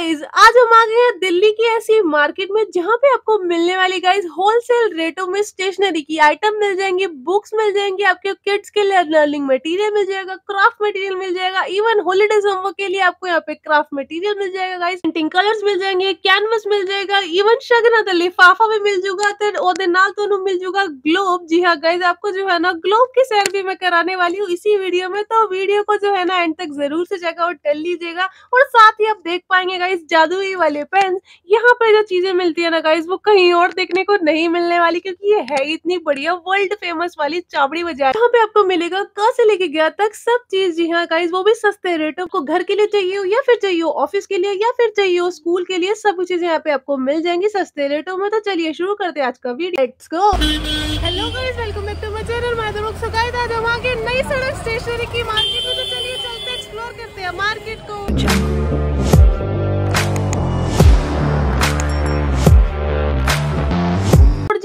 guys आज हम आ गए हैं दिल्ली की ऐसी मार्केट में जहाँ पे आपको मिलने वाली गाइस होलसेल रेटों में स्टेशनरी की आइटम मिल जाएंगे बुक्स मिल जाएंगे आपके किड्स के लिए लर्निंग मटेरियल मिल जाएगा क्राफ्ट मटेरियल मिल जाएगा इवन होलीडे होमवर्क के लिए आपको यहाँ पे क्राफ्ट मटेरियल मिल जाएगा गाइस प्रिंटिंग कलर्स मिल जाएंगे कैनवस मिल जाएगा इवन शगना तो लिफाफा भी मिल जूगा तो मिल जूगा ग्लोब जी हाँ गाइज आपको जो है ना ग्लोब की सैर भी मैं कराने वाली हूँ इसी वीडियो में तो वीडियो को जो है ना एंड तक जरूर से और टल लीजिएगा और साथ ही आप देख पाएंगे गाइज गाइस जादुई वाले पेन यहाँ पर जो चीजें मिलती है ना गाइस वो कहीं और देखने को नहीं मिलने वाली क्योंकि ये है इतनी बढ़िया वर्ल्ड फेमस वाली चाबड़ी बाजार यहाँ पे आपको मिलेगा क से लेके गया तक सब चीज जी हाँ गाइज वो भी सस्ते रेट आपको घर के लिए चाहिए हो या फिर चाहिए हो ऑफिस के लिए या फिर चाहिए हो स्कूल के लिए सब चीजें यहाँ पे आपको मिल जाएंगी सस्ते रेटों में तो चलिए शुरू करते हैं आज का video let's go hello guys welcome back to my channel मैं तुम लोग सुखाई था जो नई सड़क स्टेशनरी की मार्केट में तो चलिए चलते एक्सप्लोर करते हैं मार्केट को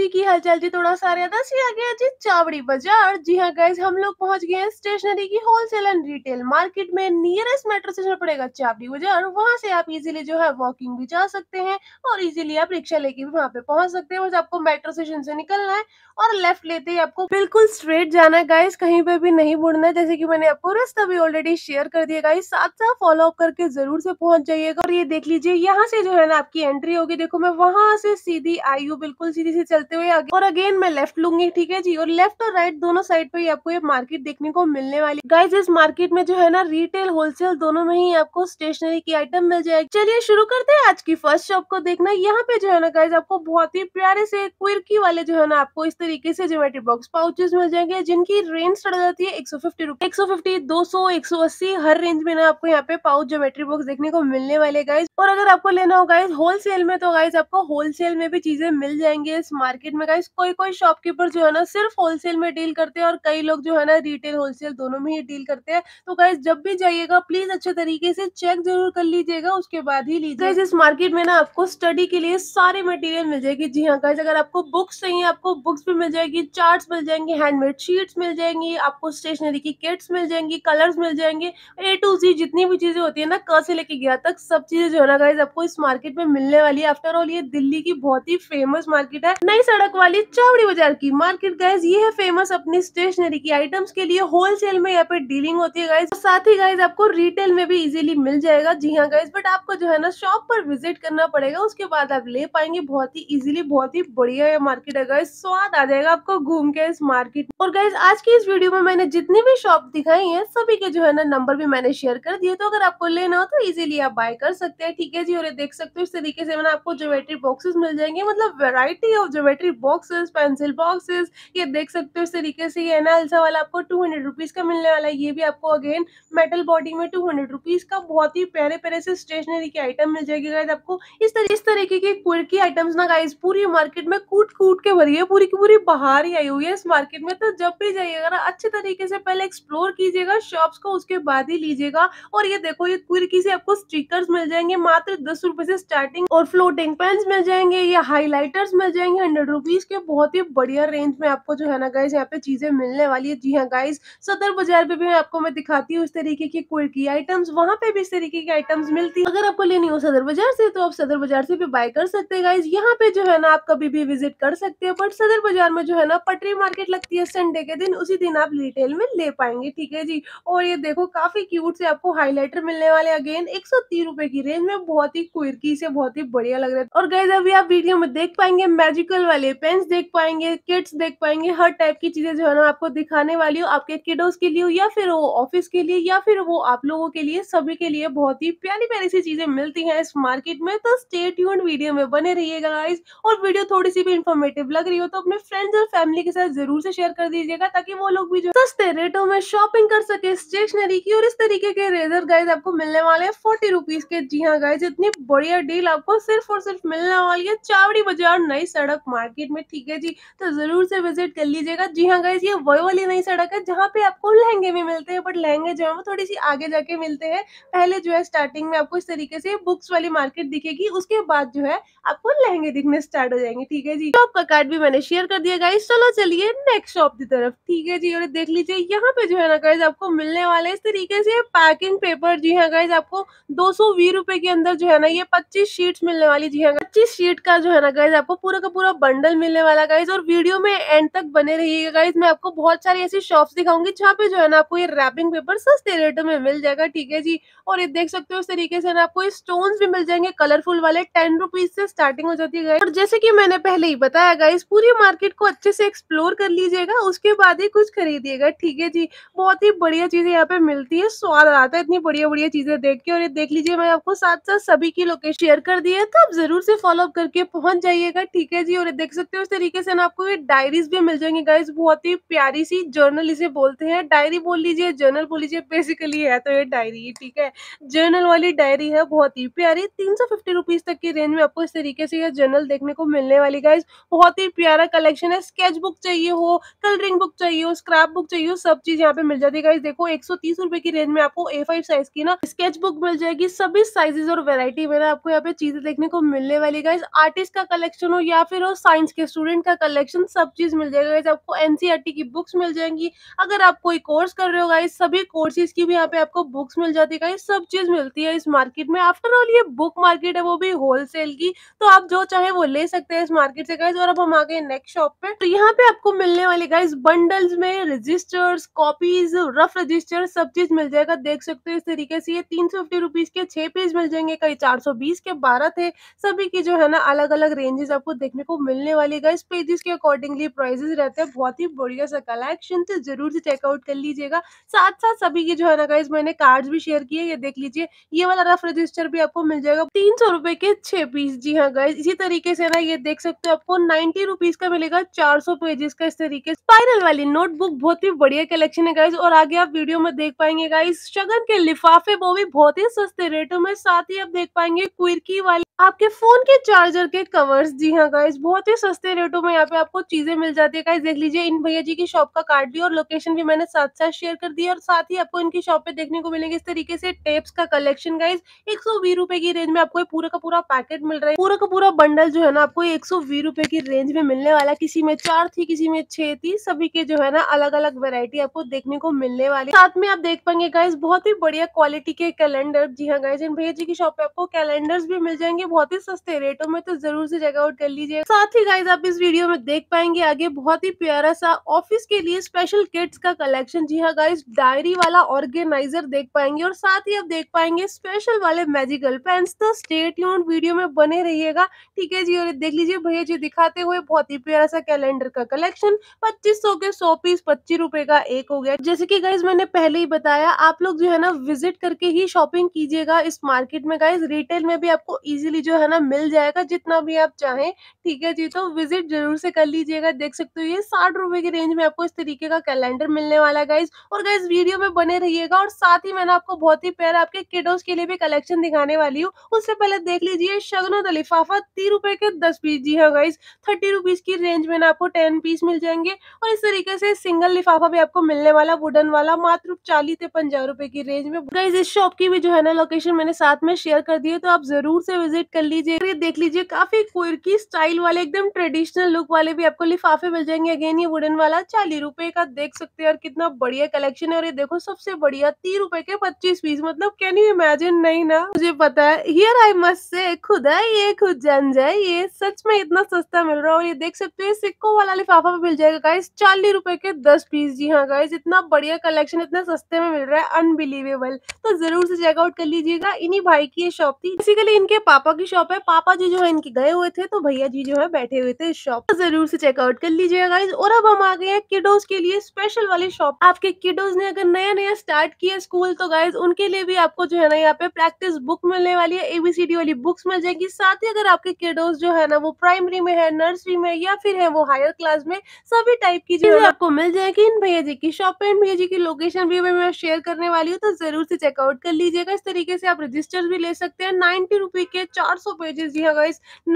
जी की हलचल जी थोड़ा सा रहा सी आ गया जी चावड़ी बाजार जी हाँ गाइज हम लोग पहुंच गए हैं स्टेशनरी की होलसेल एंड रिटेल मार्केट में नियरेस्ट मेट्रो स्टेशन पड़ेगा चावड़ी बाजार वहां से आप इजीली जो है वॉकिंग भी जा सकते हैं और इजीली आप रिक्शा लेके भी वहां पे पहुंच सकते हैं बस आपको मेट्रो स्टेशन से निकलना है और लेफ्ट लेते ही आपको बिल्कुल स्ट्रेट जाना है गाइज कहीं पे भी नहीं मुड़ना है जैसे की मैंने आपको रास्ता भी ऑलरेडी शेयर कर दिया गाइज साथ साथ फॉलो अप करके जरूर से पहुंच जाइएगा और ये देख लीजिए यहाँ से जो है ना आपकी एंट्री होगी देखो मैं वहां से सीधी आई हूँ बिल्कुल सीधी सी चलते करते हुए और अगेन मैं लेफ्ट लूंगी ठीक है जी और लेफ्ट और राइट दोनों साइड पे आपको ये मार्केट देखने को मिलने वाली गाइज इस मार्केट में जो है ना रिटेल होलसेल दोनों में ही आपको स्टेशनरी की आइटम मिल जाएगी चलिए शुरू करते हैं आज की फर्स्ट शॉप को देखना यहाँ पे जो है ना गाइज आपको बहुत ही प्यारे से क्विरकी वाले जो है ना आपको इस तरीके से ज्योमेट्री बॉक्स पाउचेस मिल जाएंगे जिनकी रेंज चढ़ जाती है एक सौ फिफ्टी रुपए एक सौ फिफ्टी दो सौ एक सौ अस्सी हर रेंज में ना आपको यहाँ पे पाउच ज्योमेट्री बॉक्स देखने को मिलने वाले गाइज और अगर आपको लेना हो गाइज होलसेल में तो गाइज आपको होलसेल में भी चीजें मिल जाएंगे इस मार्केट मार्केट में गाइस कोई कोई शॉपकीपर जो है ना सिर्फ होलसेल में डील करते हैं और कई लोग जो है ना रिटेल होलसेल दोनों में ही डील करते हैं तो गाइस जब भी जाइएगा प्लीज अच्छे तरीके से चेक जरूर कर लीजिएगा उसके बाद ही लीजिए इस मार्केट में ना आपको स्टडी के लिए सारे मटेरियल मिल जाएगी जी हाँ गाइज अगर आपको बुक्स चाहिए आपको बुक्स भी मिल जाएगी चार्ट मिल जाएंगे हैंडमेड शीट्स मिल जाएंगी आपको स्टेशनरी की किट्स मिल जाएंगी कलर्स मिल जाएंगे ए टू जी जितनी भी चीजें होती है ना क से लेके गया तक सब चीजें जो है ना गाइज आपको इस मार्केट में मिलने वाली है आफ्टर ऑल ये दिल्ली की बहुत ही फेमस मार्केट है नई सड़क वाली चावड़ी बाजार की मार्केट गाइज ये है फेमस अपनी स्टेशनरी की आइटम्स के लिए होलसेल में यहाँ पे डीलिंग होती है गाइज साथ ही गाइज आपको रिटेल में भी इजीली मिल जाएगा जी हाँ गाइज बट आपको जो है ना शॉप पर विजिट करना पड़ेगा उसके बाद आप ले पाएंगे बहुत ही इजिली बहुत ही बढ़िया ये मार्केट है गाइज स्वाद आ जाएगा आपको घूम के इस मार्केट और गाइज आज की इस वीडियो में मैंने जितनी भी शॉप दिखाई है सभी के जो है ना नंबर भी मैंने शेयर कर दिए तो अगर आपको लेना हो तो इजिली आप बाय कर सकते हैं ठीक है जी और देख सकते हो इस तरीके से मैंने आपको ज्योमेट्री बॉक्सेस मिल जाएंगे मतलब variety of geometry geometry boxes pencil boxes ये देख सकते हो इस तरीके से ये है ना अल्सा वाला आपको टू हंड्रेड रुपीज़ का मिलने वाला है ये भी आपको अगेन मेटल बॉडी में टू हंड्रेड रुपीज़ का बहुत ही प्यारे प्यारे से स्टेशनरी के आइटम मिल जाएगी गाइज आपको इस तरह इस तरीके की कुर्की आइटम्स ना गाइज पूरी मार्केट में कूट कूट के भरी है पूरी की पूरी बाहर ही आई हुई है इस मार्केट में तो जब भी जाइएगा ना अच्छे तरीके से पहले एक्सप्लोर कीजिएगा शॉप्स को उसके बाद ही लीजिएगा और ये देखो ये कुर्की से आपको स्टिकर्स मिल जाएंगे मात्र दस रुपए से स्टार्टिंग और फ्लोटिंग पेन्स मिल जाएंगे ये हाईलाइटर्स मिल जाएंगे हंड्रेड हंड्रेड रुपीज़ के बहुत ही बढ़िया रेंज में आपको जो है ना गाइज यहाँ पे चीज़ें मिलने वाली है जी हाँ गाइज सदर बाजार पे भी मैं आपको मैं दिखाती हूँ इस तरीके की कुर्की आइटम्स वहाँ पे भी इस तरीके की आइटम्स मिलती है अगर आपको लेनी हो सदर बाजार से तो आप सदर बाजार से भी बाय कर सकते हैं गाइज यहाँ पे जो है ना आप कभी भी विजिट कर सकते हैं बट सदर बाजार में जो है ना पटरी मार्केट लगती है संडे के दिन उसी दिन आप रिटेल में ले पाएंगे ठीक है जी और ये देखो काफी क्यूट से आपको हाईलाइटर मिलने वाले अगेन एक सौ की रेंज में बहुत ही क्विरकी से बहुत ही बढ़िया लग रहा है और गाइज अभी आप वीडियो में देख पाएंगे मैजिकल वाले पेन्स देख पाएंगे किट्स देख पाएंगे हर टाइप की चीज़ें जो है ना आपको दिखाने वाली हो आपके किडोज के लिए या फिर वो ऑफिस के लिए या फिर वो आप लोगों के लिए सभी के लिए बहुत ही प्यारी प्यारी सी चीज़ें मिलती हैं इस मार्केट में तो स्टेट यून वीडियो में बने रहिएगा गाइज और वीडियो थोड़ी सी भी इन्फॉर्मेटिव लग रही हो तो अपने फ्रेंड्स और फैमिली के साथ जरूर से शेयर कर दीजिएगा ताकि वो लोग भी जो सस्ते रेटों में शॉपिंग कर सके स्टेशनरी की और इस तरीके के रेजर गाइज आपको मिलने वाले हैं फोर्टी रुपीज के जी हाँ गाइज इतनी बढ़िया डील आपको सिर्फ और सिर्फ मिलने वाली है चावड़ी बाजार नई सड़क मार्केट मार्केट में ठीक है जी तो ज़रूर से विजिट कर लीजिएगा जी हाँ गाइज ये वो वाली नई सड़क है जहाँ पे आपको लहंगे भी मिलते हैं बट लहंगे जो है वो थोड़ी सी आगे जाके मिलते हैं पहले जो है स्टार्टिंग में आपको इस तरीके से बुक्स वाली मार्केट दिखेगी उसके बाद जो है आपको लहंगे दिखने स्टार्ट हो जाएंगे ठीक है जी तो आपका कार्ड भी मैंने शेयर कर दिया गाइज चलो चलिए नेक्स्ट शॉप की तरफ ठीक है जी और देख लीजिए यहाँ पे जो है ना गाइज आपको मिलने वाले इस तरीके से पैकिंग पेपर जी हाँ गाइज आपको दो सौ के अंदर जो है ना ये पच्चीस शीट मिलने वाली जी हाँ पच्चीस शीट का जो है ना गाइज आपको पूरा का पूरा बंडल मिलने वाला गाइज और वीडियो में एंड तक बने रहिएगा गाइज मैं आपको बहुत सारी ऐसी शॉप्स दिखाऊंगी जहाँ पे जो है ना आपको ये रैपिंग पेपर सस्ते रेट में मिल जाएगा ठीक है जी और ये देख सकते हो इस तरीके से ना आपको ये स्टोन भी मिल जाएंगे कलरफुल वाले टेन रुपीज से स्टार्टिंग हो जाती है और जैसे की मैंने पहले ही बताया गाइज पूरी मार्केट को अच्छे से एक्सप्लोर कर लीजिएगा उसके बाद ही कुछ खरीदिएगा ठीक है जी बहुत ही बढ़िया चीजें यहाँ पे मिलती है स्वाद आता है इतनी बढ़िया बढ़िया चीजें देख के और ये देख लीजिए मैं आपको साथ साथ सभी की लोकेशन शेयर कर दी है तो आप जरूर से फॉलो अप करके पहुंच जाइएगा ठीक है जी और देख सकते हो इस तरीके से ना आपको ये डायरीज भी मिल जाएंगी गाइज बहुत ही प्यारी सी जर्नल इसे बोलते हैं डायरी बोल लीजिए जर्नल बोल लीजिए बेसिकली है तो ये डायरी ठीक है जर्नल वाली डायरी है बहुत ही प्यारी तीन सौ फिफ्टी रुपीज तक की रेंज में आपको इस तरीके से यह जर्नल देखने को मिलने वाली गाइज बहुत ही प्यारा कलेक्शन है स्केच बुक चाहिए हो कलरिंग बुक चाहिए हो स्क्रैप बुक चाहिए हो सब चीज यहाँ पे मिल जाती है गाइज देखो एक रुपए की रेंज में आपको ए साइज की ना स्केच बुक मिल जाएगी सभी साइजेस और वेराइटी में ना आपको यहाँ पे चीजें देखने को मिलने वाली गाइज आर्टिस्ट का कलेक्शन हो या फिर हो साइंस के स्टूडेंट का कलेक्शन सब चीज़ मिल जाएगा गाइज आपको एनसीईआरटी e की बुक्स मिल जाएंगी अगर आप कोई कोर्स कर रहे हो गाइस सभी कोर्सेज की भी यहाँ पे आपको बुक्स मिल जाती है सब चीज़ मिलती है इस मार्केट में आफ्टर ऑल ये बुक मार्केट है वो भी होलसेल की तो आप जो चाहे वो ले सकते हैं इस मार्केट से गाइस और अब हम आ गए नेक्स्ट शॉप पे तो यहाँ पे आपको मिलने वाले गाइस बंडल्स में रजिस्टर्स कॉपीज रफ रजिस्टर सब चीज मिल जाएगा देख सकते हो इस तरीके से ये तीन सौ फिफ्टी रुपीज के छह पेज मिल जाएंगे कहीं चार सौ बीस के बारह थे सभी की जो है ना अलग अलग रेंजेस आपको देखने को मिल मिलने वाली गाइस पेजेस के अकॉर्डिंगली प्राइजेस रहते हैं बहुत ही बढ़िया सा कलेक्शन तो जरूर से चेकआउट कर लीजिएगा साथ साथ सभी के जो है ना गाइज मैंने कार्ड्स भी शेयर किए ये देख लीजिए ये वाला रफ रजिस्टर भी आपको मिल जाएगा तीन सौ रुपए के छह पीस जी हाँ गाइज इसी तरीके से ना ये देख सकते हो आपको नाइनटी रुपीज का मिलेगा चार सौ पेजेस का इस तरीके स्पाइरल वाली नोटबुक बहुत ही बढ़िया कलेक्शन है गाइज और आगे आप वीडियो में देख पाएंगे गाइज शगन के लिफाफे वो भी बहुत ही सस्ते रेटों में साथ ही आप देख पाएंगे क्विरकी वाली आपके फोन के चार्जर के कवर्स जी हाँ गाइज बहुत बहुत ही सस्ते रेटों में यहाँ पे आपको चीजें मिल जाती है देख लीजिए इन भैया जी की शॉप का कार्ड भी और लोकेशन भी मैंने साथ साथ शेयर कर दी और साथ ही आपको इनकी शॉप पे देखने को मिलेंगे इस तरीके से टेप्स का कलेक्शन गाइज एक सौ की रेंज में आपको पूरा का पूरा पैकेट मिल रहा है पूरा का पूरा बंडल जो है ना आपको एक सौ की रेंज में मिलने वाला किसी में चार थी किसी में छह थी सभी के जो है ना अलग अलग वेरायटी आपको देखने को मिलने वाली साथ में आप देख पाएंगे गाइज बहुत ही बढ़िया क्वालिटी के कैलेंडर जी हाँ गाइज इन भैया जी की शॉप पे आपको कैलेंडर्स भी मिल जाएंगे बहुत ही सस्ते रेटों में तो जरूर से चेकआउट कर लीजिए साथ साथ ही गाइज आप इस वीडियो में देख पाएंगे आगे बहुत ही प्यारा सा ऑफिस के लिए स्पेशल किट्स का कलेक्शन जी हाँ गाइज डायरी वाला ऑर्गेनाइजर देख पाएंगे और साथ ही आप देख पाएंगे स्पेशल वाले मैजिकल पेंस तो स्टेट यून वीडियो में बने रहिएगा ठीक है जी और देख लीजिए भैया जी दिखाते हुए बहुत ही प्यारा सा कैलेंडर का कलेक्शन पच्चीस के सौ पीस पच्चीस रूपए का एक हो गया जैसे की गाइज मैंने पहले ही बताया आप लोग जो है ना विजिट करके ही शॉपिंग कीजिएगा इस मार्केट में गाइज रिटेल में भी आपको इजिली जो है ना मिल जाएगा जितना भी आप चाहें ठीक है जी चाहिए तो विजिट जरूर से कर लीजिएगा देख सकते हो ये साठ रुपए की रेंज में आपको इस तरीके का कैलेंडर मिलने वाला गाइज और गाइज वीडियो में बने रहिएगा और साथ ही मैंने आपको बहुत ही प्यार आपके किडोज के लिए भी कलेक्शन दिखाने वाली हूँ उससे पहले देख लीजिए शगनों का लिफाफा तीन रुपए के दस पीस जी हाँ गाइज थर्टी रुपीज की रेंज में आपको टेन पीस मिल जाएंगे और इस तरीके से सिंगल लिफाफा भी आपको मिलने वाला वुडन वाला मात्र चालीस से पंजा रुपए की रेंज में गाइज इस शॉप की भी जो है ना लोकेशन मैंने साथ में शेयर कर दी है तो आप जरूर से विजिट कर लीजिए देख लीजिए काफी क्विरकी स्टाइल वाले एकदम ट्रेडिशनल लुक वाले भी आपको लिफाफे मिल जाएंगे अगेन ये वुडन वाला चालीस रुपए का देख सकते हैं और कितना बढ़िया कलेक्शन है और ये देखो सबसे बढ़िया तीन रुपए के पच्चीस पीस मतलब कैन यू इमेजिन नहीं ना मुझे पता है हियर आई मस्ट से खुदा ये खुद जान जाए ये सच में इतना सस्ता मिल रहा है और ये देख सकते हो सिक्को वाला लिफाफा भी मिल जाएगा गाइस चालीस रुपए के दस पीस जी हाँ गाइस इतना बढ़िया कलेक्शन इतने सस्ते में मिल रहा है अनबिलीवेबल तो जरूर से चेकआउट कर लीजिएगा इन्हीं भाई की ये शॉप थी बेसिकली इनके पापा की शॉप है पापा जी जो है इनके गए हुए थे तो भैया जी जो है बैठे हुए थे शॉप जरूर से चेकआउट कर लीजिएगा गाइज और अब हम आ गए हैं किडोज के लिए स्पेशल वाली शॉप आपके किडोज ने अगर नया नया स्टार्ट किया स्कूल तो गाइज उनके लिए भी आपको जो है ना यहाँ पे प्रैक्टिस बुक मिलने वाली है एबीसीडी वाली बुक्स मिल जाएगी साथ ही अगर आपके किडोज जो है ना वो प्राइमरी में है नर्सरी में या फिर है वो हायर क्लास में सभी टाइप की चीजें आपको मिल जाएगी इन भैया जी की शॉप एंड भैया जी की लोकेशन भी मैं शेयर करने वाली हूँ तो जरूर से चेकआउट कर लीजिएगा इस तरीके से आप रजिस्टर भी ले सकते हैं नाइनटी रुपी के चार सौ पेजेस हाँ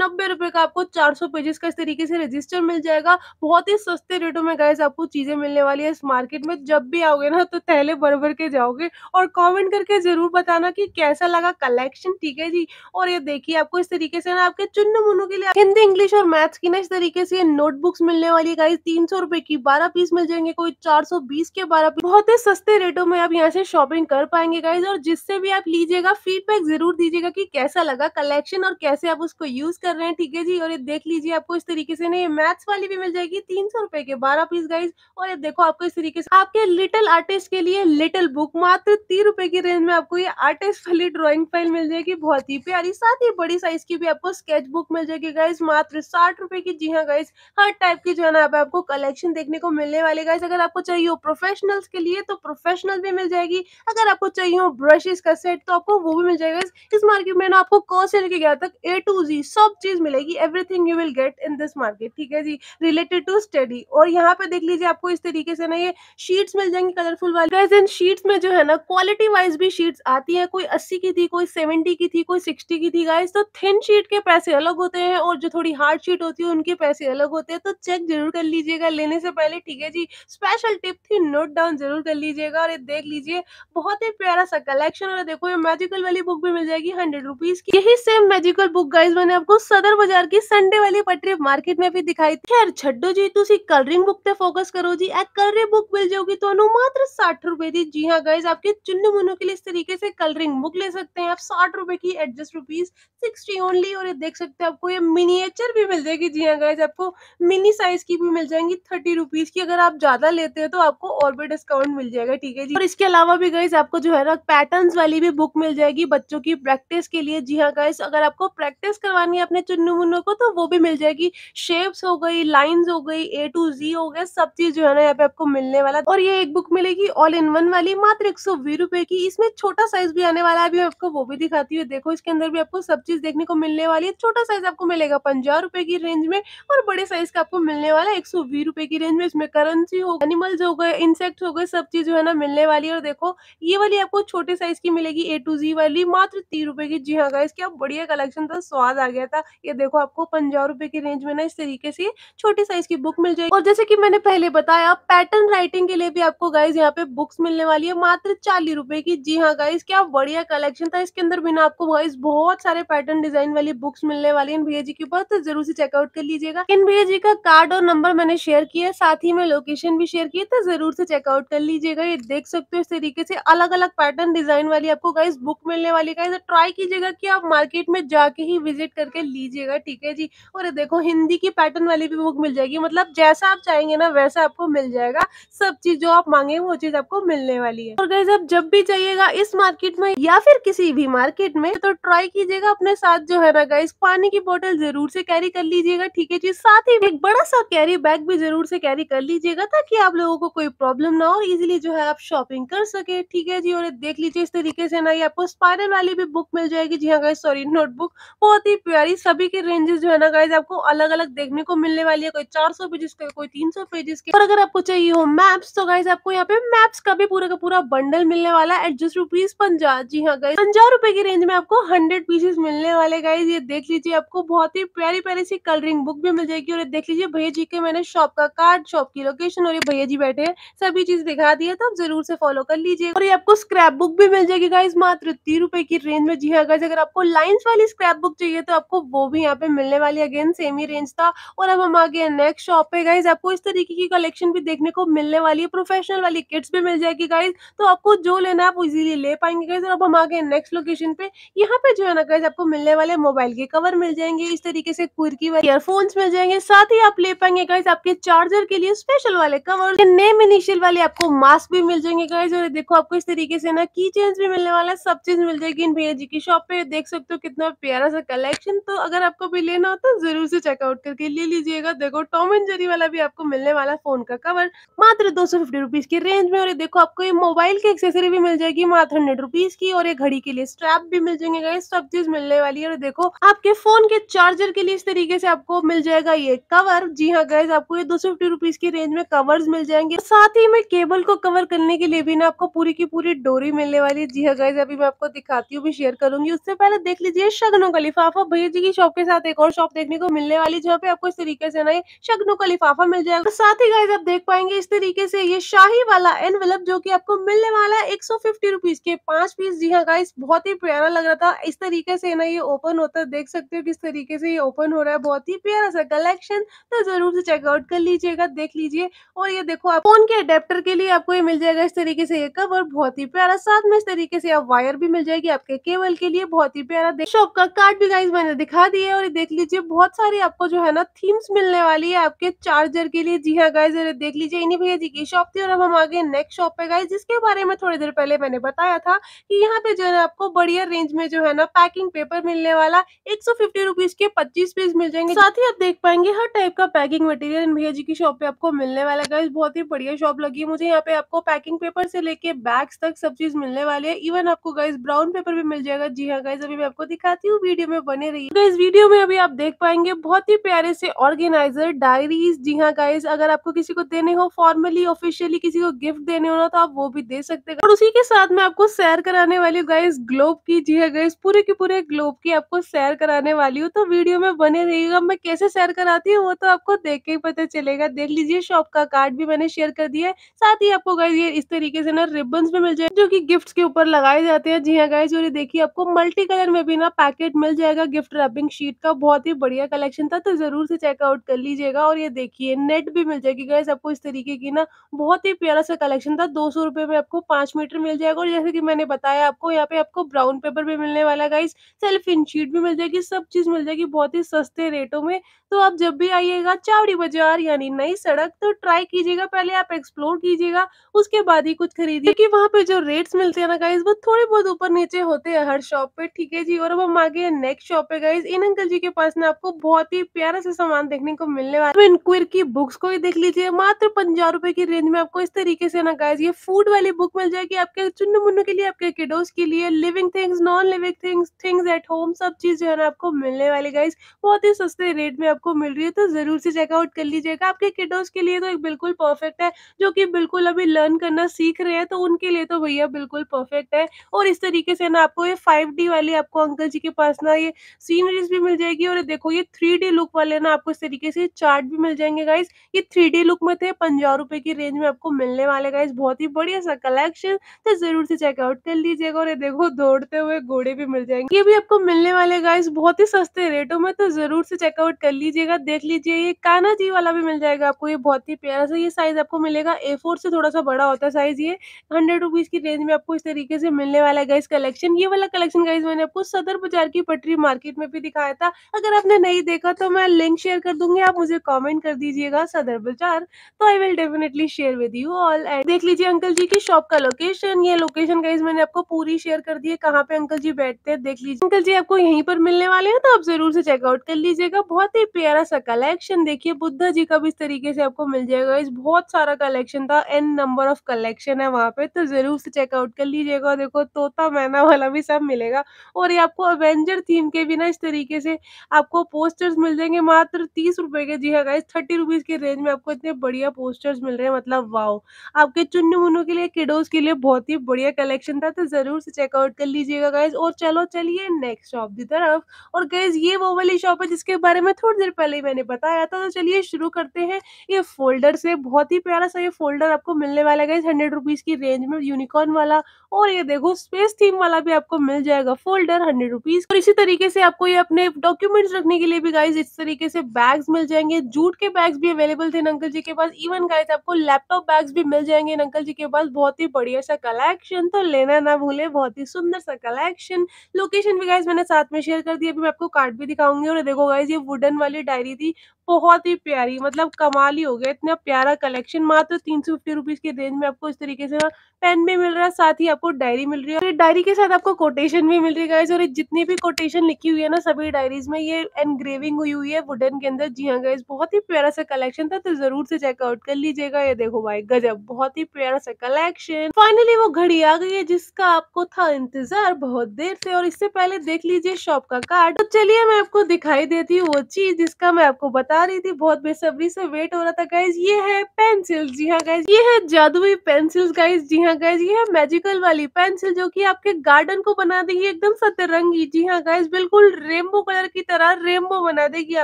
नब्बे रुपए का आपको चार सौ पेजेस का इस तरीके से रजिस्टर मिल जाएगा बहुत ही सस्ते रेटों में गाइज आपको चीज़ें मिलने वाली है इस मार्केट में जब भी आओगे ना तो पहले भर भर के जाओगे और कॉमेंट करके ज़रूर बताना की कैसा लगा कलेक्शन ठीक है जी और ये देखिए आपको इस तरीके से ना आपके चुन्न मुन्नू के लिए हिंदी इंग्लिश और मैथ्स की ना इस तरीके से नोटबुक्स मिलने वाली है गाइज तीन सौ रुपए की बारह पीस मिल जाएंगे कोई चार सौ बीस के बारह पीस बहुत ही सस्ते रेटों में आप यहाँ से शॉपिंग कर पाएंगे गाइज और जिससे भी आप लीजिएगा फीडबैक जरूर दीजिएगा कि कैसा लगा कलेक्शन और कैसे आप उसको यूज कर रहे हैं ठीक है जी और ये देख लीजिए की आपको इस तरीके से नहीं मैथ्स वाली भी मिल जाएगी तीन सौ रुपए के बारह पीस गाइज और ये देखो आपको इस तरीके से आपके लिटिल आर्टिस्ट के लिए लिटिल बुक मात्र तीन रुपए की रेंज में आपको ये आर्टिस्ट वाली ड्रॉइंग फाइल मिल जाएगी बहुत ही प्यारी साथ ही बड़ी साइज की भी आपको स्केच बुक मिल जाएगी गाइज मात्र साठ रुपए की जी हाँ गाइज हर टाइप की जो है ना आपको कलेक्शन देखने को मिलने वाले गाइज अगर आपको चाहिए हो प्रोफेशनल्स के लिए तो प्रोफेशनल भी मिल जाएगी अगर आपको चाहिए हो ब्रशेस का सेट तो आपको वो भी मिल जाएगा इस मार्केट में ना आपको कौन से लेके गया तक ए टू जी सब चीज मिलेगी everything you will will get in this market ठीक है जी रिलेटेड टू स्टडी और यहाँ पे देख लीजिए आपको इस तरीके से ना ये शीट्स मिल जाएंगी कलरफुल वाली इन शीट्स में जो है ना क्वालिटी वाइज भी शीट्स आती है कोई अस्सी की थी कोई सेवेंटी की थी कोई सिक्सटी की थी गाइज तो थिन शीट के पैसे अलग होते हैं और जो थोड़ी हार्ड शीट होती है उनके पैसे अलग होते हैं तो चेक जरूर कर लीजिएगा लेने से पहले ठीक है जी स्पेशल टिप थी नोट डाउन जरूर कर लीजिएगा और ये देख लीजिए बहुत ही प्यारा सा कलेक्शन और देखो ये मैजिकल वाली बुक भी मिल जाएगी हंड्रेड रुपीज की यही सेम मैजिकल बुक गाइज मैंने आपको सदर बाजार की संडे वाली पतली पटरी मार्केट में ਵੀ ਦਿਖਾਈ ਖੈਰ ਛੱਡੋ ਜੀ ਤੁਸੀਂ ਕਲਰਿੰਗ ਬੁੱਕ ਤੇ ਫੋਕਸ ਕਰੋ ਜੀ ਇਹ ਕਲਰਿੰਗ बुक मिल जाओगी ਤੁਹਾਨੂੰ मात्र 60 रुपए ਦੀ जी हाँ गाइज आपके चुन्नू मुन्नू के लिए इस तरीके से कलरिंग बुक ले सकते हैं आप साठ रूपए की एडजस्ट जस्ट सिक्सटी ओनली और ये देख सकते हैं आपको ये मिनिएचर भी मिल जाएगी जी हाँ गाइज आपको मिनी साइज की भी मिल जाएंगी थर्टी रुपीज की अगर आप ज्यादा लेते हैं तो आपको और भी डिस्काउंट मिल जाएगा ठीक है जी और इसके अलावा भी गाइज आपको जो है ना पैटर्न वाली भी बुक मिल जाएगी बच्चों की प्रैक्टिस के लिए जी हाँ गाइज अगर आपको प्रैक्टिस करवानी है अपने चुन्नू मुन्नू को तो वो भी मिल जाएगी शेप्स हो गई लाइन हो गई ए टू जी हो गया सब चीज जो है ना यहाँ पे आपको मिलने वाला और ये एक बुक मिलेगी ऑल इन वन वाली मात्र एक सौ रुपए की इसमें छोटा साइज भी आने वाला है अभी आपको वो भी दिखाती हूँ देखो इसके अंदर भी आपको सब चीज देखने को मिलने वाली है छोटा साइज आपको मिलेगा पंजा रुपए की रेंज में और बड़े साइज का आपको मिलने वाला है एक सौ रुपए की रेंज में इसमें करंसी हो एनिमल्स हो गए इंसेक्ट हो गए सब चीज जो है ना मिलने वाली है और देखो ये वाली आपको छोटे साइज की मिलेगी ए टू जी वाली मात्र तीन रुपए की जी हाँ गाइस क्या बढ़िया कलेक्शन था स्वाद आ गया था ये देखो आपको पंजा रुपए की रेंज में ना इस तरीके से छोटी साइज की बुक मिल जाएगी और जैसे कि मैंने पहले बताया पैटर्न राइटिंग के लिए भी आपको गाइज यहाँ पे बुक्स मिलने वाली है मात्र चालीस रुपए की जी हाँ गाइज क्या बढ़िया कलेक्शन था इसके अंदर बिना आपको गाइज बहुत सारे पैटर्न डिजाइन वाली बुक्स मिलने वाली इन भैया जी के ऊपर तो जरूर से चेकआउट कर लीजिएगा इन भैया जी का कार्ड और नंबर मैंने शेयर किया साथ ही में लोकेशन भी शेयर की तो जरूर से चेकआउट कर लीजिएगा ये देख सकते हो इस तरीके से अलग अलग पैटर्न डिजाइन वाली आपको गाइज बुक मिलने वाली गाइज ट्राई कीजिएगा की आप मार्केट में जाके ही विजिट करके लीजिएगा ठीक है जी और से देखो हिंदी की पैटर्न वाली भी बुक मिल जाएगी मतलब जैसा आप चाहेंगे ना वैसा आपको मिल जाएगा सब चीज जो आप मांगे वो चीज आपको मिलने वाली है और गैस आप जब भी चाहिएगा इस मार्केट में या फिर किसी भी मार्केट में तो ट्राई कीजिएगा अपने साथ जो है ना गाइस पानी की बोतल जरूर से कैरी कर लीजिएगा ठीक है जी साथ ही एक बड़ा सा कैरी बैग भी जरूर से कैरी कर लीजिएगा ताकि आप लोगों को कोई प्रॉब्लम ना हो इजिली जो है आप शॉपिंग कर सके ठीक है जी और देख लीजिए इस तरीके से ना ये आपको स्पायरल वाली भी बुक मिल जाएगी जी हाँ गाइज सॉरी नोटबुक बहुत ही प्यारी सभी के रेंजेस जो है ना गाइज आपको अलग अलग देखने को मिलने वाली है कोई 400 पेजेस के कोई 300 पेजेस के और अगर आपको चाहिए हो मैप्स तो गाइज आपको यहाँ पे मैप्स का भी पूरा का पूरा बंडल मिलने वाला है एडजस्ट रुपीज पंजा जी हाँ गाइज पंजा रुपए की रेंज में आपको हंड्रेड पीसेस मिलने वाले गाइज ये देख लीजिए आपको बहुत ही प्यारी प्यारी सी कलरिंग बुक भी मिल जाएगी और देख लीजिए भैया जी के मैंने शॉप का कार्ड शॉप की लोकेशन और ये भैया जी बैठे हैं सभी चीज दिखा दी है तो आप जरूर से फॉलो कर लीजिए और ये आपको स्क्रैप बुक भी मिल जाएगी गाइज मात्र तीन रुपए की रेंज में जी हाँ गाइज अगर आपको लाइन्स वाली स्क्रैप बुक चाहिए तो आपको वो भी यहाँ पे मिलने वाली अगेन सेवन सेम ही रेंज था और अब हम आगे नेक्स्ट शॉप पे गाइज आपको इस तरीके की कलेक्शन भी देखने को मिलने वाली है प्रोफेशनल वाली किट्स भी मिल जाएगी गाइज तो आपको जो लेना है आप इजीली ले पाएंगे गाइज और अब हम आगे नेक्स्ट लोकेशन पे यहाँ पे जो है ना गाइज आपको मिलने वाले मोबाइल के कवर मिल जाएंगे इस तरीके से कुर्की वाले ईयरफोन्स मिल जाएंगे साथ ही आप ले पाएंगे गाइज आपके चार्जर के लिए स्पेशल वाले कवर नेम इनिशियल वाले आपको मास्क भी मिल जाएंगे गाइज और देखो आपको इस तरीके से ना की चेंज भी मिलने वाला है सब चीज मिल जाएगी इन भैया जी की शॉप पे देख सकते हो कितना प्यारा सा कलेक्शन तो अगर आपको भी लेना हो तो जरूर जरूर से चेकआउट करके ले लीजिएगा देखो टॉम एंड जेरी वाला भी आपको मिलने वाला फोन का कवर मात्र दो सौ फिफ्टी रुपीज की रेंज में और ये देखो आपको ये मोबाइल की एक्सेसरी भी मिल जाएगी मात्र हंड्रेड रुपीज की और ये घड़ी के लिए स्ट्रैप भी मिल जाएंगे सब चीज मिलने वाली है और देखो आपके फोन के चार्जर के लिए इस तरीके से आपको मिल जाएगा ये कवर जी हाँ गैस आपको ये दो सौ फिफ्टी रुपीज की रेंज में कवर्स मिल जाएंगे साथ ही में केबल को कवर करने के लिए भी ना आपको पूरी की पूरी डोरी मिलने वाली है जी हाँ गैस अभी मैं आपको दिखाती हूँ भी शेयर करूंगी उससे पहले देख लीजिए शगनों का लिफाफा भैया जी की शॉप के साथ एक और शॉप देखने को मिलने वाली जहाँ पे आपको इस तरीके से ना ये शगनों का लिफाफा मिल जाएगा साथ ही गाइज आप देख पाएंगे इस तरीके से ये शाही वाला एनवेलप जो की आपको मिलने वाला है एक सौ के पांच पीस जी हाँ गाइस बहुत ही प्यारा लग रहा था इस तरीके से ना ये ओपन होता है देख सकते हो किस तरीके से ये ओपन हो रहा है बहुत ही प्यारा सा कलेक्शन तो जरूर से चेकआउट कर लीजिएगा देख लीजिए और ये देखो आप फोन के अडेप्टर के लिए आपको ये मिल जाएगा इस तरीके से ये कवर बहुत ही प्यारा साथ में इस तरीके से आप वायर भी मिल जाएगी आपके केबल के लिए बहुत ही प्यारा शॉप का कार्ड भी गाइज मैंने दिखा दिया और ये देख लीजिए बहुत बहुत सारी आपको जो है ना थीम्स मिलने वाली है आपके चार्जर के लिए जी हाँ गाइज देख लीजिए इन्हीं भैया जी की शॉप थी और हम आगे नेक्स्ट शॉप पे गए जिसके बारे में थोड़ी देर पहले मैंने बताया था कि यहाँ पे जो है आपको बढ़िया रेंज में जो है ना पैकिंग पेपर मिलने वाला एक सौ के पच्चीस पीस मिल जाएंगे साथ ही आप देख पाएंगे हर टाइप का पैकिंग मटेरियल इन भैया जी की शॉप पे आपको मिलने वाला गाइज बहुत ही बढ़िया शॉप लगी मुझे यहाँ पे आपको पैकिंग पेपर से लेके बैग्स तक सब चीज मिलने वाली है इवन आपको गाइज ब्राउन पेपर भी मिल जाएगा जी हाँ गाइज अभी मैं आपको दिखाती हूँ वीडियो में बने रही गाइज वीडियो में अभी आप देख पाएंगे करेंगे बहुत ही प्यारे से ऑर्गेनाइजर डायरीज जी हाँ गाइज अगर आपको किसी को देने हो फॉर्मली ऑफिशियली किसी को गिफ्ट देने हो ना तो आप वो भी दे सकते हैं और उसी के साथ मैं आपको सैर कराने वाली हूँ गाइज ग्लोब की जी हाँ गाइज पूरे के पूरे ग्लोब की आपको सैर कराने वाली हूँ तो वीडियो में बने रहिएगा मैं कैसे सैर कराती हूँ वो तो आपको देख के ही पता चलेगा देख लीजिए शॉप का कार्ड भी मैंने शेयर कर दिया है साथ ही आपको गाइज ये इस तरीके से ना रिबन भी मिल जाए जो की गिफ्ट के ऊपर लगाए जाते हैं जी हाँ गाइज और देखिए आपको मल्टी कलर में भी ना पैकेट मिल जाएगा गिफ्ट रैपिंग शीट का बहुत ही बढ़िया कलेक्शन था तो ज़रूर से चेकआउट कर लीजिएगा और ये देखिए नेट भी मिल जाएगी गैस आपको इस तरीके की ना बहुत ही प्यारा सा कलेक्शन था दो सौ में आपको पांच मीटर मिल जाएगा और जैसे कि मैंने बताया आपको यहाँ पे आपको ब्राउन पेपर भी मिलने वाला गाइस सेल्फ इन शीट भी मिल जाएगी सब चीज़ मिल जाएगी बहुत ही सस्ते रेटों में तो आप जब भी आइएगा चावड़ी बाजार यानी नई सड़क तो ट्राई कीजिएगा पहले आप एक्सप्लोर कीजिएगा उसके बाद ही कुछ खरीदिए क्योंकि वहाँ पे जो रेट्स मिलते हैं ना गाइज वो थोड़े बहुत ऊपर नीचे होते हैं हर शॉप पे ठीक है जी और अब हम आगे नेक्स्ट शॉप पे गाइज इन अंकल जी के पास ना आपको बहुत ही प्यारा सा सामान देखने को मिलने वाला है तो इन की बुक्स को भी देख लीजिए मात्र पंजा रुपए की रेंज में आपको इस तरीके से ना गाइज ये फूड वाली बुक मिल जाएगी आपके चुनु मुन्नू के लिए आपके किडोज के लिए living things non living things things at home सब चीज जो है ना आपको मिलने वाली गाइज बहुत ही सस्ते रेट में आपको मिल रही है तो जरूर से चेकआउट कर लीजिएगा आपके किडोज के लिए तो एक बिल्कुल परफेक्ट है जो की बिल्कुल अभी लर्न करना सीख रहे हैं तो उनके लिए तो भैया बिल्कुल परफेक्ट है और इस तरीके से ना आपको ये फाइव वाली आपको अंकल जी के पास ना ये सीनरीज भी मिल जाएगी और देखो ये थ्री डी लुक वाले ना आपको इस तरीके से चार्ट भी मिल जाएंगे गाइस ये थ्री डी लुक में थे पंजा रुपए की रेंज में आपको मिलने वाले गाइस बहुत ही बढ़िया सा कलेक्शन तो जरूर से चेकआउट कर लीजिएगा और ये देखो दौड़ते हुए घोड़े भी मिल जाएंगे ये भी आपको मिलने वाले गाइस बहुत ही सस्ते रेटों में तो जरूर से चेकआउट कर लीजिएगा देख लीजिए ये काना जी वाला भी मिल जाएगा आपको ये बहुत ही प्यारा सा ये साइज आपको मिलेगा ए से थोड़ा सा बड़ा होता है साइज ये हंड्रेड रुपीज की रेंज में आपको इस तरीके से मिलने वाला गाइस कलेक्शन ये वाला कलेक्शन गाइज मैंने आपको सदर बाजार की पटरी मार्केट में भी दिखाया था अगर आपने नई नहीं देखा तो मैं लिंक शेयर कर दूंगी आप मुझे कमेंट कर दीजिएगा सदर बाजार तो I will definitely share with you all and देख लीजिए अंकल जी की शॉप का लोकेशन ये लोकेशन गाइज मैंने आपको पूरी शेयर कर दी है कहाँ पे अंकल जी बैठते हैं देख लीजिए अंकल जी आपको यहीं पर मिलने वाले हैं तो आप जरूर से चेकआउट कर लीजिएगा बहुत ही प्यारा सा कलेक्शन देखिए बुद्धा जी का भी इस तरीके से आपको मिल जाएगा इस बहुत सारा कलेक्शन था एन नंबर ऑफ कलेक्शन है वहाँ पे तो जरूर से चेकआउट कर लीजिएगा देखो तोता मैना वाला भी सब मिलेगा और ये आपको अवेंजर थीम के भी ना इस तरीके से आपको पोस्ट पोस्टर्स मिल जाएंगे मात्र तीस रुपए के जी है थर्टी रुपीज के रेंज में आपको इतने बढ़िया पोस्टर्स मिल रहे हैं मतलब वाओ आपके चुन्नु मुन्नू के लिए किडोज के लिए बहुत ही बढ़िया कलेक्शन था तो जरूर से चेकआउट कर लीजिएगा गाइज और चलो चलिए नेक्स्ट शॉप की तरफ और गाइज ये वो वाली शॉप है जिसके बारे में थोड़ी देर पहले ही मैंने बताया था तो चलिए शुरू करते हैं ये फोल्डर से बहुत ही प्यारा सा ये फोल्डर आपको मिलने वाला गाइज हंड्रेड रुपीज की रेंज में यूनिकॉर्न वाला और ये देखो स्पेस थीम वाला भी आपको मिल जाएगा फोल्डर हंड्रेड रुपीज और इसी तरीके से आपको ये अपने डॉक्यूमेंट्स रखने के लिए भी गाइज इस तरीके से बैग्स मिल जाएंगे जूट के बैग्स भी अवेलेबल थे अंकल जी के पास इवन गाइज आपको लैपटॉप बैग्स भी मिल जाएंगे अंकल जी के पास बहुत ही बढ़िया सा कलेक्शन तो लेना ना भूले बहुत ही सुंदर सा कलेक्शन लोकेशन भी गाइज मैंने साथ में शेयर कर दिया अभी मैं आपको कार्ड भी दिखाऊंगी और देखो गाइज ये वुडन वाली डायरी थी बहुत ही प्यारी मतलब कमाल ही हो गया इतना प्यारा कलेक्शन मात्र तीन सौ फिफ्टी रुपीज के रेंज में आपको इस तरीके से पेन भी मिल रहा है साथ ही आपको डायरी मिल रही है डायरी के साथ आपको कोटेशन भी मिल रही है और जितनी भी कोटेशन लिखी हुई है ना सभी डायरीज में ये एनग्रेविंग हुई हुई है वुडन के अंदर जी हाँ गाइज बहुत ही प्यारा सा कलेक्शन था तो जरूर से चेकआउट कर लीजिएगा ये देखो भाई गजब बहुत ही प्यारा सा कलेक्शन फाइनली वो घड़ी आ गई है जिसका आपको था इंतजार बहुत देर से और इससे पहले देख लीजिए शॉप का कार्ड तो चलिए मैं आपको दिखाई देती हूँ वो चीज जिसका मैं आपको बता जा रही थी बहुत बेसब्री से वेट हो रहा था गाइज ये है पेंसिल जी हाँ गाइज ये है जादुई पेंसिल गाइज जी हाँ गाइज ये है मैजिकल वाली पेंसिल जो कि आपके गार्डन को बना देगी एकदम सतरंगी जी हाँ गाइज बिल्कुल रेमबो कलर की तरह रेमबो बना देगी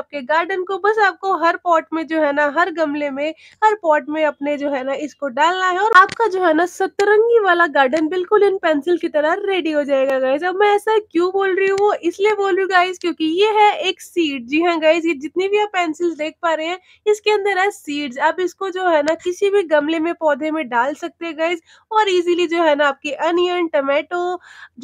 आपके गार्डन को बस आपको हर पॉट में जो है ना हर गमले में हर पॉट में अपने जो है ना इसको डालना है और आपका जो है ना सतरंगी वाला गार्डन बिल्कुल इन पेंसिल की तरह रेडी हो जाएगा गाइज अब मैं ऐसा क्यों बोल रही हूँ वो इसलिए बोल रही हूँ गाइज क्योंकि ये है एक सीड जी हाँ गाइज ये जितनी भी आप पेंसिल पेंसिल देख पा रहे हैं इसके अंदर है सीड्स आप इसको जो है ना किसी भी गमले में पौधे में डाल सकते हैं गाइज और इजीली जो है ना आपकी अनियन टमाटो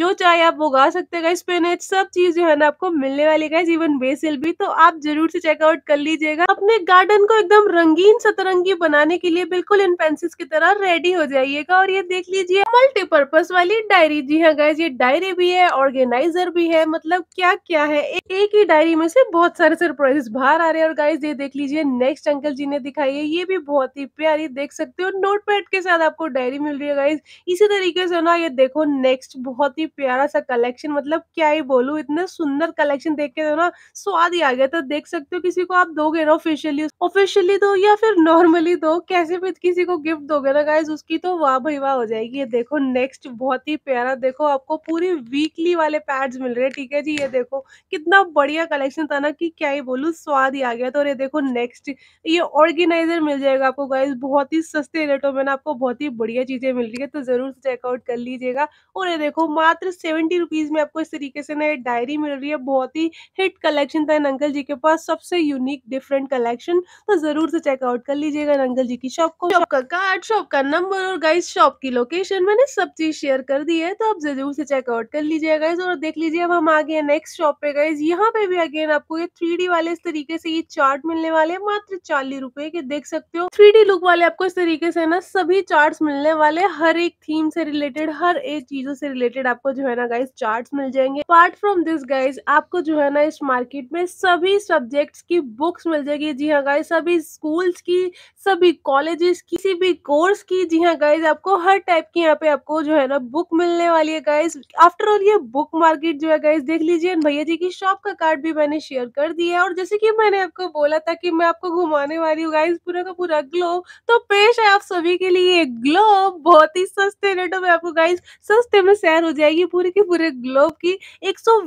जो चाहे आप उगा सकते हैं गाइज स्पिनच सब चीज जो है ना आपको मिलने वाली गाइज इवन बेसिल भी तो आप जरूर से चेकआउट कर लीजिएगा अपने गार्डन को एकदम रंगीन सतरंगी बनाने के लिए बिल्कुल इन पेंसिल्स की तरह रेडी हो जाइएगा और ये देख लीजिए मल्टीपर्पज वाली डायरी जी हाँ गाइज ये डायरी भी है ऑर्गेनाइजर भी है मतलब क्या क्या है एक ही डायरी में से बहुत सारे सरप्राइजेस बाहर आ रहे हैं और गाइज गाइस ये देख लीजिए नेक्स्ट अंकल जी ने दिखाई है ये भी बहुत ही प्यारी देख सकते हो नोट पैड के साथ आपको डायरी मिल रही है गाइज इसी तरीके से ना ये देखो नेक्स्ट बहुत ही प्यारा सा कलेक्शन मतलब क्या ही बोलू इतना सुंदर कलेक्शन देख के तो ना स्वाद ही आ गया तो देख सकते हो किसी को आप दोगे ना ऑफिशियली ऑफिशियली दो या फिर नॉर्मली दो कैसे भी किसी को गिफ्ट दोगे ना गाइज उसकी तो वाह भाई वाह हो जाएगी ये देखो नेक्स्ट बहुत ही प्यारा देखो आपको पूरी वीकली वाले पैड्स मिल रहे हैं ठीक है जी ये देखो कितना बढ़िया कलेक्शन था ना कि क्या ही बोलू स्वाद ही आ गया तो और ये देखो नेक्स्ट ये ऑर्गेनाइजर मिल जाएगा आपको गाइज बहुत ही सस्ते रेटों में ना आपको बहुत ही बढ़िया चीज़ें मिल रही है तो ज़रूर चेकआउट कर लीजिएगा और ये देखो मात्र सेवेंटी रुपीज़ में आपको इस तरीके से ना ये डायरी मिल रही है बहुत ही हिट कलेक्शन था अंकल जी के पास सबसे यूनिक डिफरेंट कलेक्शन तो ज़रूर से चेकआउट कर लीजिएगा अंकल जी की शॉप को शॉप का कार्ड शॉप का नंबर और गाइज शॉप की लोकेशन मैंने सब चीज़ शेयर कर दी है तो आप ज़रूर से चेकआउट कर लीजिएगा गाइज और देख लीजिए अब हम आ गए नेक्स्ट शॉप पे गाइज यहाँ पे भी अगेन आपको ये थ्री वाले इस तरीके से ये चार्ट मिलने वाले हैं मात्र चालीस रूपए के देख सकते हो थ्री लुक वाले आपको इस तरीके से ना सभी चार्ट मिलने वाले हर एक थीम से रिलेटेड हर एक चीजों से रिलेटेड आपको जो है ना गाइज चार्ट मिल जाएंगे अपार्ट फ्रॉम दिस गाइज आपको जो है ना इस मार्केट में सभी सब्जेक्ट की बुक्स मिल जाएगी जी हाँ गाइज सभी स्कूल्स की सभी कॉलेजेस किसी भी कोर्स की जी हाँ गाइज आपको हर टाइप की यहाँ पे आपको जो है ना बुक मिलने वाली है गाइज आफ्टर ऑल ये बुक मार्केट जो है गाइज देख लीजिए भैया जी की शॉप का कार्ड भी मैंने शेयर कर दिया है और जैसे कि मैंने आपको बोला था कि मैं आपको घुमाने वाली हूँ गाइस पूरा का पूरा ग्लोब तो पेश है आप सभी के लिए ग्लोब बहुत ही सस्ते रेटों में आपको गाइस सस्ते में सैर हो जाएगी पूरे के पूरे ग्लोब की एक सौ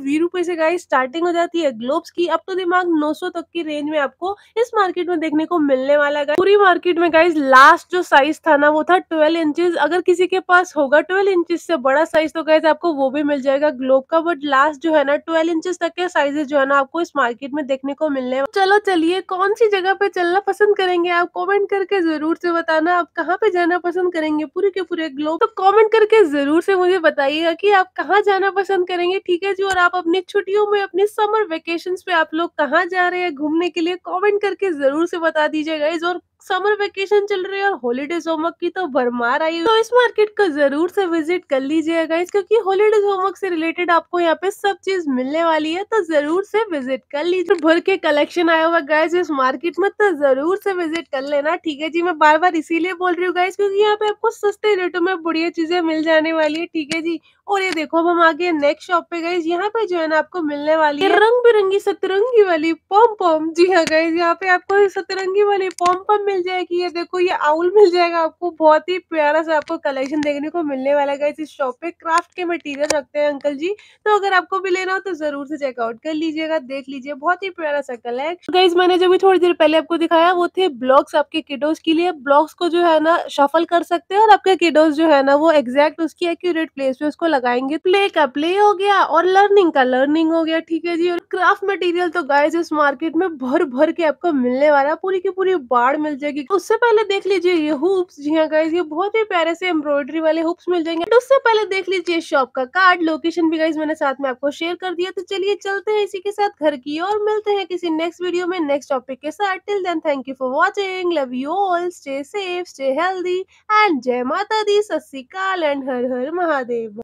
से गाइस स्टार्टिंग हो जाती है ग्लोब्स की अब तो दिमाग सौ तक की रेंज में आपको इस मार्केट में देखने को मिलने वाला है पूरी मार्केट में गाइज लास्ट जो साइज था ना वो था ट्वेल्व इंचेस अगर किसी के पास होगा ट्वेल्व इंचज से बड़ा साइज तो गाइज आपको वो भी मिल जाएगा ग्लोब का बट लास्ट जो है ना ट्वेल्व इंचेस तक के साइजेस जो है ना आपको इस मार्केट में देखने को मिलने चलो चलिए कौन सी जगह पे चलना पसंद करेंगे आप कमेंट करके जरूर से बताना आप कहाँ पे जाना पसंद करेंगे पूरे के पूरे ग्लोब तो कमेंट करके जरूर से मुझे बताइएगा कि आप कहाँ जाना पसंद करेंगे ठीक है जी और आप अपनी छुट्टियों में अपने समर वेकेशन पे आप लोग कहाँ जा रहे हैं घूमने के लिए कॉमेंट करके जरूर से बता दीजिएगा और समर वेकेशन चल रही है और हॉलीडेज होमवर्क की तो भरमार आई तो इस मार्केट को जरूर से विजिट कर लीजिएगा क्योंकि हॉलीडेज होमवर्क से रिलेटेड आपको यहाँ पे सब चीज मिलने वाली है तो जरूर से विजिट कर लीजिए भर के कलेक्शन आया हुआ गाइज इस मार्केट में तो जरूर से विजिट कर लेना ठीक है जी मैं बार बार इसीलिए बोल रही हूँ गाइज क्योंकि यहाँ पे आपको सस्ते रेटों में बढ़िया चीजें मिल जाने वाली है ठीक है जी और ये देखो अब हम आगे नेक्स्ट शॉप पे गए यहाँ पे जो है ना आपको मिलने वाली है रंग बिरंगी सतरंगी वाली पॉम पॉम जी हाँ गए यहाँ पे आपको सतरंगी वाली पॉम पॉम मिल जाएगी ये देखो ये आउल मिल जाएगा आपको बहुत ही प्यारा सा आपको कलेक्शन देखने को मिलने वाला है इस शॉप पे क्राफ्ट के मटेरियल रखते हैं अंकल जी तो अगर आपको भी लेना हो तो जरूर से चेकआउट कर लीजिएगा देख लीजिए बहुत ही प्यारा सा कलेक्शन गाइज मैंने जो भी थोड़ी देर पहले आपको दिखाया वो थे ब्लॉक्स आपके किडोज के लिए ब्लॉक्स को जो है ना शफल कर सकते हैं और आपके किडोज जो है ना वो एग्जैक्ट उसकी एक्यूरेट प्लेस पे उसको लगाएंगे प्ले का प्ले हो गया और लर्निंग का लर्निंग हो गया ठीक है जी और क्राफ्ट मटेरियल तो गाइज इस मार्केट में भर भर के आपको मिलने वाला है पूरी की पूरी बाढ़ मिल जाएगी उससे पहले देख लीजिए ये हुप्स जी हाँ गाइज ये बहुत ही प्यारे से एम्ब्रॉयडरी वाले हुप्स मिल जाएंगे उससे पहले देख लीजिए शॉप का कार्ड लोकेशन भी गाइज मैंने साथ में आपको शेयर कर दिया तो चलिए चलते हैं इसी के साथ घर की और मिलते हैं किसी नेक्स्ट वीडियो में नेक्स्ट टॉपिक के साथ till then thank you for watching love you all stay safe stay healthy and जय माता दी सत एंड हर हर महादेव